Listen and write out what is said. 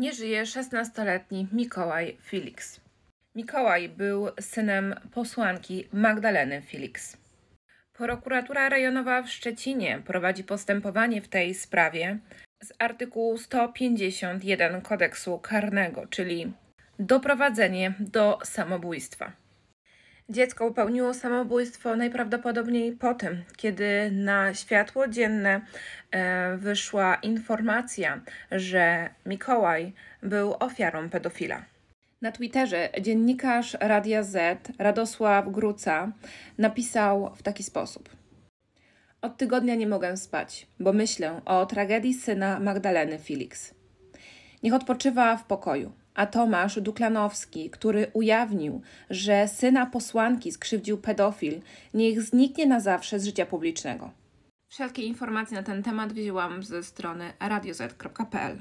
nie żyje 16-letni Mikołaj Felix. Mikołaj był synem posłanki Magdaleny Felix. Prokuratura Rejonowa w Szczecinie prowadzi postępowanie w tej sprawie z artykułu 151 kodeksu karnego, czyli doprowadzenie do samobójstwa. Dziecko upełniło samobójstwo najprawdopodobniej po tym, kiedy na światło dzienne e, wyszła informacja, że Mikołaj był ofiarą pedofila. Na Twitterze dziennikarz Radia Z Radosław Gruca napisał w taki sposób. Od tygodnia nie mogę spać, bo myślę o tragedii syna Magdaleny Felix. Niech odpoczywa w pokoju a Tomasz Duklanowski, który ujawnił, że syna posłanki skrzywdził pedofil, niech zniknie na zawsze z życia publicznego. Wszelkie informacje na ten temat wzięłam ze strony radioz.pl.